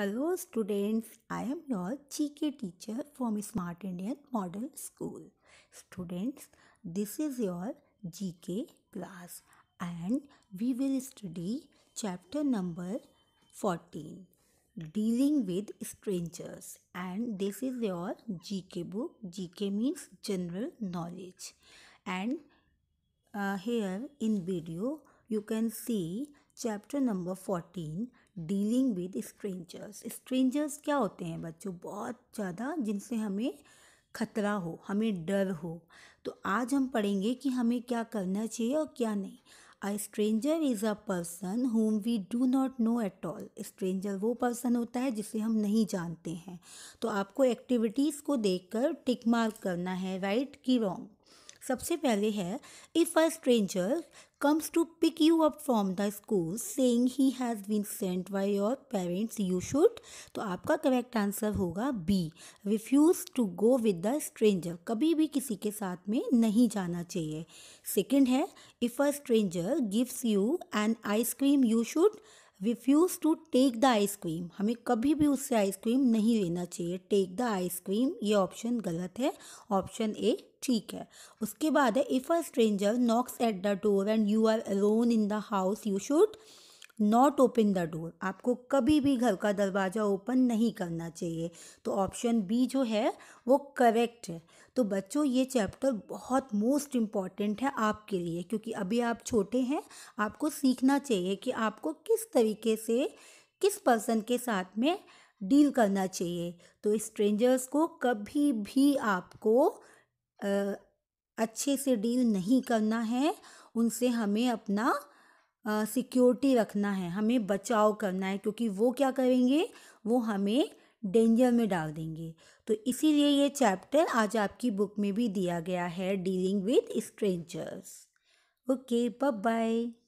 Hello students, I am your GK teacher from Smart Indian Model School. Students, this is your GK class and we will study chapter number 14 dealing with strangers and this is your GK book. GK means general knowledge and uh, here in video you can see chapter number fourteen dealing with strangers strangers क्या होते हैं बच्चों बहुत ज़्यादा जिनसे हमें खतरा हो हमें डर हो तो आज हम पढ़ेंगे कि हमें क्या करना चाहिए और क्या नहीं a stranger is a person whom we do not know at all stranger वो पर्सन होता है जिसे हम नहीं जानते हैं तो आपको एक्टिविटीज़ को देखकर टिक मार्क करना है राइट की रॉन्ग सबसे पहले है if a stranger comes to pick you up from the school saying he has been sent by your parents you should तो आपका करेक्ट आंसर होगा be refuse to go with the stranger कभी भी किसी के साथ में नहीं जाना चाहिए सेकंड है if a stranger gives you an ice cream you should refuse to take the ice cream हमें कभी भी उससे आइसक्रीम नहीं लेना चाहिए टेक द आइसक्रीम ये ऑप्शन गलत है ऑप्शन ए ठीक है उसके बाद है if a stranger knocks at the door and you are alone in the house you should not open the door आपको कभी भी घर का दरवाज़ा ओपन नहीं करना चाहिए तो ऑप्शन बी जो है वो करेक्ट है तो बच्चों ये चैप्टर बहुत मोस्ट इम्पॉर्टेंट है आपके लिए क्योंकि अभी आप छोटे हैं आपको सीखना चाहिए कि आपको किस तरीके से किस पर्सन के साथ में डील करना चाहिए तो स्ट्रेंजर्स को कभी भी आपको आ, अच्छे से डील नहीं करना है उनसे हमें अपना सिक्योरिटी रखना है हमें बचाव करना है क्योंकि वो क्या करेंगे वो हमें डेंजर में डाल देंगे तो इसीलिए ये चैप्टर आज आपकी बुक में भी दिया गया है dealing with strangers okay bye bye